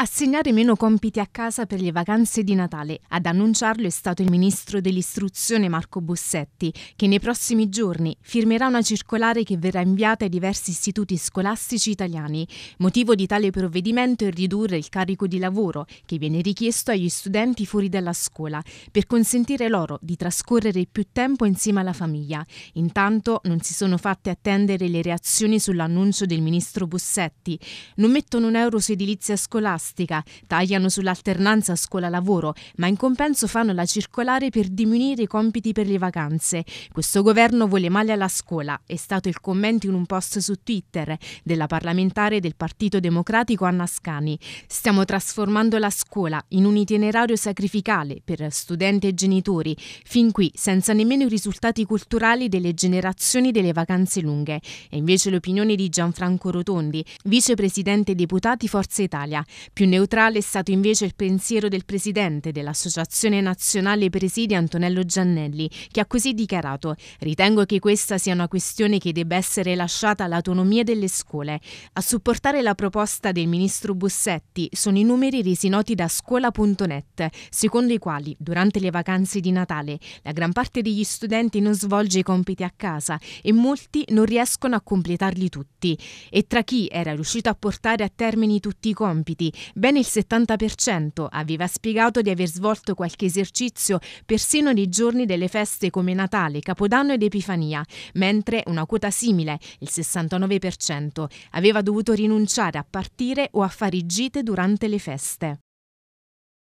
assegnare meno compiti a casa per le vacanze di Natale. Ad annunciarlo è stato il ministro dell'istruzione Marco Bussetti, che nei prossimi giorni firmerà una circolare che verrà inviata ai diversi istituti scolastici italiani. Motivo di tale provvedimento è ridurre il carico di lavoro che viene richiesto agli studenti fuori dalla scuola per consentire loro di trascorrere più tempo insieme alla famiglia. Intanto non si sono fatte attendere le reazioni sull'annuncio del ministro Bussetti. Non mettono un euro su edilizia scolastica scolastica, tagliano sull'alternanza scuola-lavoro, ma in compenso fanno la circolare per diminuire i compiti per le vacanze. Questo governo vuole male alla scuola, è stato il commento in un post su Twitter della parlamentare del Partito Democratico Anna Scani. Stiamo trasformando la scuola in un itinerario sacrificale per studenti e genitori, fin qui senza nemmeno i risultati culturali delle generazioni delle vacanze lunghe. E invece l'opinione di Gianfranco Rotondi, vicepresidente deputati Forza Italia, Più più neutrale è stato invece il pensiero del presidente dell'Associazione Nazionale Presidi Antonello Giannelli, che ha così dichiarato: Ritengo che questa sia una questione che debba essere lasciata all'autonomia delle scuole. A supportare la proposta del ministro Bussetti sono i numeri resi noti da scuola.net, secondo i quali durante le vacanze di Natale la gran parte degli studenti non svolge i compiti a casa e molti non riescono a completarli tutti. E tra chi era riuscito a portare a termine tutti i compiti, Ben il 70% aveva spiegato di aver svolto qualche esercizio persino nei giorni delle feste come Natale, Capodanno ed Epifania, mentre una quota simile, il 69%, aveva dovuto rinunciare a partire o a fare gite durante le feste.